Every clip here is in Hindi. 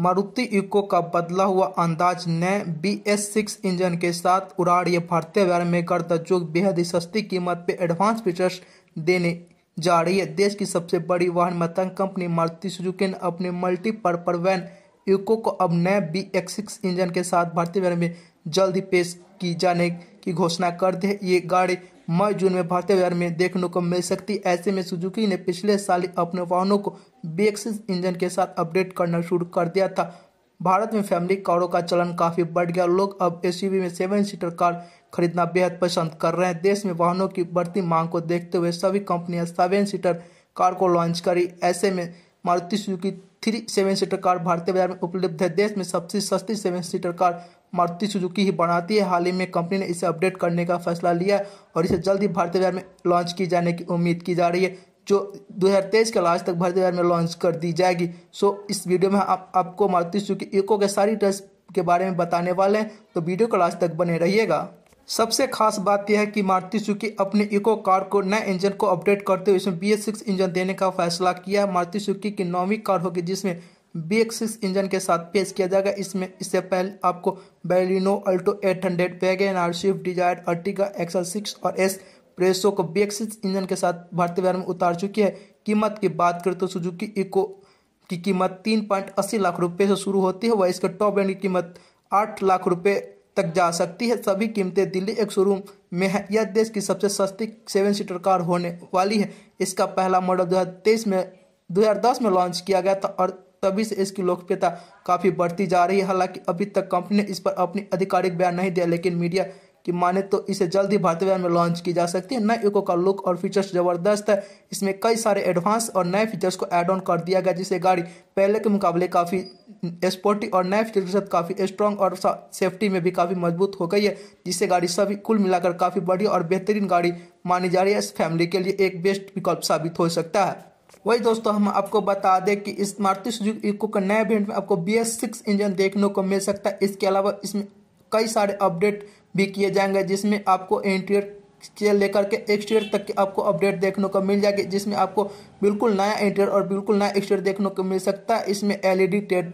मारुति इको का बदला हुआ अंदाज नए बी एस सिक्स इंजन के साथ उड़ान ये भारतीय बाजार में करतचुक बेहद ही सस्ती कीमत पे एडवांस फीचर्स देने जा रही है देश की सबसे बड़ी वाहन मतंग कंपनी मारुति सुजुकी ने अपने मल्टीपर्पर वैन इको को अब नए बी एक्स सिक्स इंजन के साथ भारतीय बाजार में जल्द ही पेश की जाने की घोषणा कर दी है ये गाड़ी मई जून में भारतीय बाजार में देखने को मिल सकती ऐसे में सुजुकी ने पिछले साल अपने वाहनों को बेक्सिस इंजन के साथ अपडेट करना शुरू कर दिया था भारत में फैमिली कारों का चलन काफी बढ़ गया लोग अब एस में सेवन सीटर कार खरीदना बेहद पसंद कर रहे हैं देश में वाहनों की बढ़ती मांग को देखते हुए सभी कंपनियां सेवन सीटर कार को लॉन्च करी ऐसे में Maruti Suzuki three seven seater car भारतीय बाजार में उपलब्ध है देश में सबसे सस्ती seven seater car Maruti Suzuki ही बनाती है हाल ही में कंपनी ने इसे अपडेट करने का फैसला लिया और इसे जल्द ही भारतीय बाजार में लॉन्च की जाने की उम्मीद की जा रही है जो 2023 के लास्ट तक भारतीय बाजार में लॉन्च कर दी जाएगी सो इस वीडियो में आप आपको मारुति सुजुकी इको के सारी ड्रेस के बारे में बताने वाले हैं तो वीडियो का लास्ट तक बने रहिएगा सबसे खास बात यह है कि मारुति सुजुकी अपने इको कार को नए इंजन को अपडेट करते हुए इसमें बी एस सिक्स इंजन देने का फैसला किया है मारुति सुजुकी की नौवीं कार होगी जिसमें बी एक्स सिक्स इंजन के साथ पेश किया जाएगा इसमें इससे पहले आपको Baleno Alto eight hundred Wagon R Swift Dzire Ertiga XL six और एस प्रेसो को बी एक्स सिक्स इंजन के साथ भारतीय बाजार में उतार चुकी है कीमत की बात करें तो सुजुकी इको की कीमत तीन पॉइंट अस्सी लाख रुपये से शुरू होती है वह इसके टॉप ब्रांड की कीमत आठ लाख रुपये तक जा सकती है सभी कीमतें दिल्ली एक शोरूम में है यह देश की सबसे सस्ती सेवन सीटर कार होने वाली है इसका पहला मॉडल दो में 2010 में लॉन्च किया गया था और तभी से इसकी लोकप्रियता काफ़ी बढ़ती जा रही है हालांकि अभी तक कंपनी ने इस पर अपनी आधिकारिक बयान नहीं दिया लेकिन मीडिया कि माने तो इसे जल्दी भारतीय बाजार में लॉन्च की जा सकती है नए इको का लुक और फीचर्स जबरदस्त है इसमें कई सारे एडवांस और नए फीचर्स को एड ऑन कर दिया गया जिससे गाड़ी पहले के मुकाबले काफ़ी स्पोर्टी और नए फीचर के साथ काफ़ी स्ट्रॉन्ग और सेफ्टी में भी काफ़ी मजबूत हो गई है जिससे गाड़ी सभी कुल मिलाकर काफ़ी बढ़िया और बेहतरीन गाड़ी मानी जा रही है इस फैमिली के लिए एक बेस्ट विकल्प साबित हो सकता है वही दोस्तों हम आपको बता दें कि इस मारुति सुजुकी इको का नया वेरिएंट में आपको बी एस सिक्स इंजन देखने को मिल सकता है इसके अलावा इसमें कई सारे अपडेट भी किए जाएंगे जिसमें आपको इंटीरियर से लेकर के एक्सटीरियर तक के आपको अपडेट देखने को मिल जाएगी जिसमें आपको बिल्कुल नया इंटीरियर और बिल्कुल नया एक्सटीरियर देखने को मिल सकता है इसमें एलईडी टेड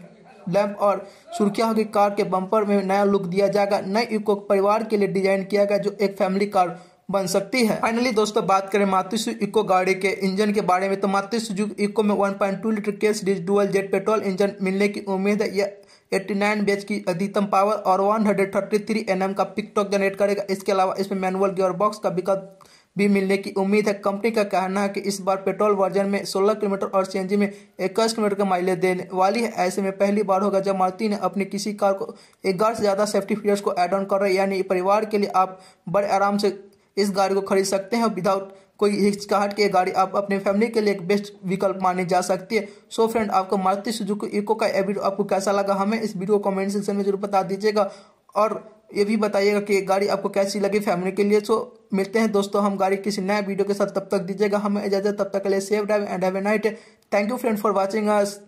लैंप और सुर्खिया होगी कार के बम्पर में नया लुक दिया जाएगा नए इको परिवार के लिए डिजाइन किया गया जो एक फैमिली कार बन सकती है फाइनली दोस्तों बात करें मातृसु इको गाड़ी के इंजन के बारे में तो मातृसु इको में 1.2 लीटर केस डीजल जेट पेट्रोल इंजन मिलने की उम्मीद है यह 89 बेच की अधिकतम पावर और 133 एनएम का पिक टॉक जनरेट करेगा इसके अलावा इसमें मैनुअल गियर बॉक्स का विकल्प भी मिलने की उम्मीद है कंपनी का कहना है कि इस बार पेट्रोल वर्जन में 16 किलोमीटर और सीएनजी में इक्कीस किलोमीटर का माइलेज देने वाली है ऐसे में पहली बार होगा जब मारुति ने अपनी किसी कार को ग्यारह से ज़्यादा सेफ्टी फीचर्स को एड ऑन कर रहा है यानी परिवार के लिए आप बड़े आराम से इस गाड़ी को खरीद सकते हैं विदाउट कोई हिचकाहट के गाड़ी आप अपने फैमिली के लिए एक बेस्ट विकल्प माने जा सकती है सो फ्रेंड आपको मारुति सुजुकी इको का वीडियो आपको कैसा लगा हमें इस वीडियो को कमेंट सेक्शन में जरूर बता दीजिएगा और ये भी बताइएगा कि गाड़ी आपको कैसी लगी फैमिली के लिए सो मिलते हैं दोस्तों हम गाड़ी किसी नए वीडियो के साथ तब तक दीजिएगा हमें इजाजत तब तक के लिए safe drive and have a night thank you friend for watching us